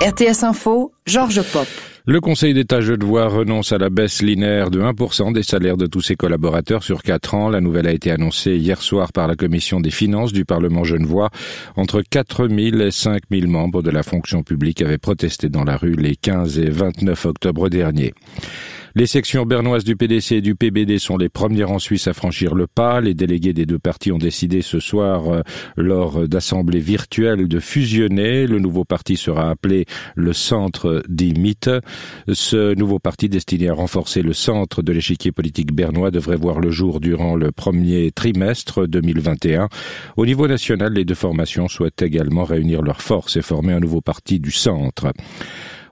RTS Info, Georges Pop. Le Conseil d'État Genevois renonce à la baisse linéaire de 1% des salaires de tous ses collaborateurs sur 4 ans. La nouvelle a été annoncée hier soir par la Commission des finances du Parlement genevois. Entre 4 000 et 5 000 membres de la fonction publique avaient protesté dans la rue les 15 et 29 octobre dernier. Les sections bernoises du PDC et du PBD sont les premières en Suisse à franchir le pas. Les délégués des deux partis ont décidé ce soir, euh, lors d'assemblées virtuelles, de fusionner. Le nouveau parti sera appelé le Centre des Ce nouveau parti destiné à renforcer le centre de l'échiquier politique bernois devrait voir le jour durant le premier trimestre 2021. Au niveau national, les deux formations souhaitent également réunir leurs forces et former un nouveau parti du centre.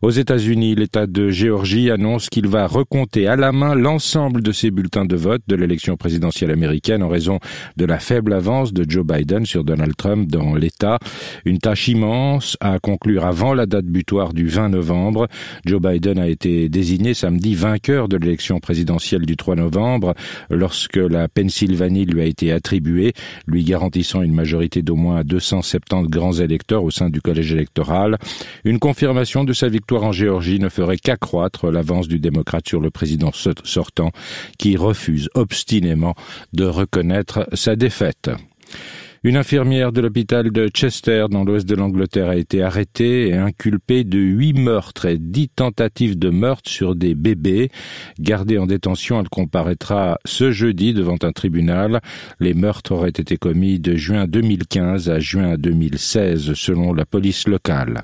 Aux États-Unis, l'État de Géorgie annonce qu'il va recompter à la main l'ensemble de ses bulletins de vote de l'élection présidentielle américaine en raison de la faible avance de Joe Biden sur Donald Trump dans l'État. Une tâche immense à conclure avant la date butoir du 20 novembre. Joe Biden a été désigné samedi vainqueur de l'élection présidentielle du 3 novembre lorsque la Pennsylvanie lui a été attribuée, lui garantissant une majorité d'au moins 270 grands électeurs au sein du collège électoral. Une confirmation de sa victoire en Géorgie ne ferait qu'accroître l'avance du démocrate sur le président sortant, qui refuse obstinément de reconnaître sa défaite. Une infirmière de l'hôpital de Chester, dans l'ouest de l'Angleterre, a été arrêtée et inculpée de huit meurtres et dix tentatives de meurtre sur des bébés. Gardée en détention, elle comparaîtra ce jeudi devant un tribunal. Les meurtres auraient été commis de juin 2015 à juin 2016, selon la police locale.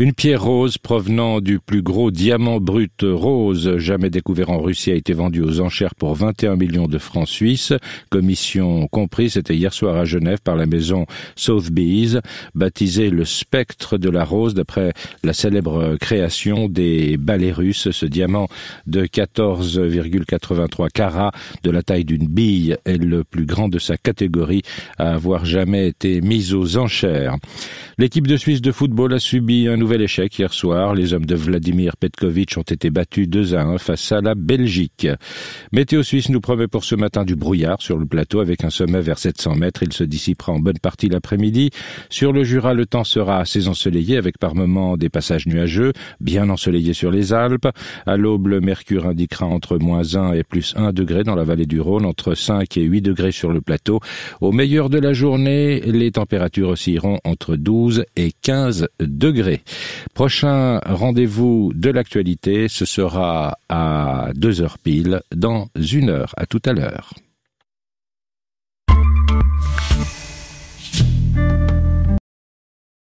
Une pierre rose provenant du plus gros diamant brut rose jamais découvert en Russie a été vendue aux enchères pour 21 millions de francs suisses. Commission comprise, c'était hier soir à Genève par la maison Sotheby's, baptisée le spectre de la rose d'après la célèbre création des ballets russes. Ce diamant de 14,83 carats de la taille d'une bille est le plus grand de sa catégorie à avoir jamais été mis aux enchères. L'équipe de Suisse de football a subi nouvel échec hier soir. Les hommes de Vladimir Petkovic ont été battus deux à un face à la Belgique. Météo Suisse nous promet pour ce matin du brouillard sur le plateau avec un sommet vers 700 mètres. Il se dissipera en bonne partie l'après-midi. Sur le Jura, le temps sera assez ensoleillé avec par moments des passages nuageux, bien ensoleillés sur les Alpes. À l'aube, le mercure indiquera entre moins un et plus un degré dans la vallée du Rhône, entre cinq et huit degrés sur le plateau. Au meilleur de la journée, les températures oscilleront entre douze et quinze degrés. Prochain rendez-vous de l'actualité, ce sera à deux heures pile dans une heure. À tout à l'heure.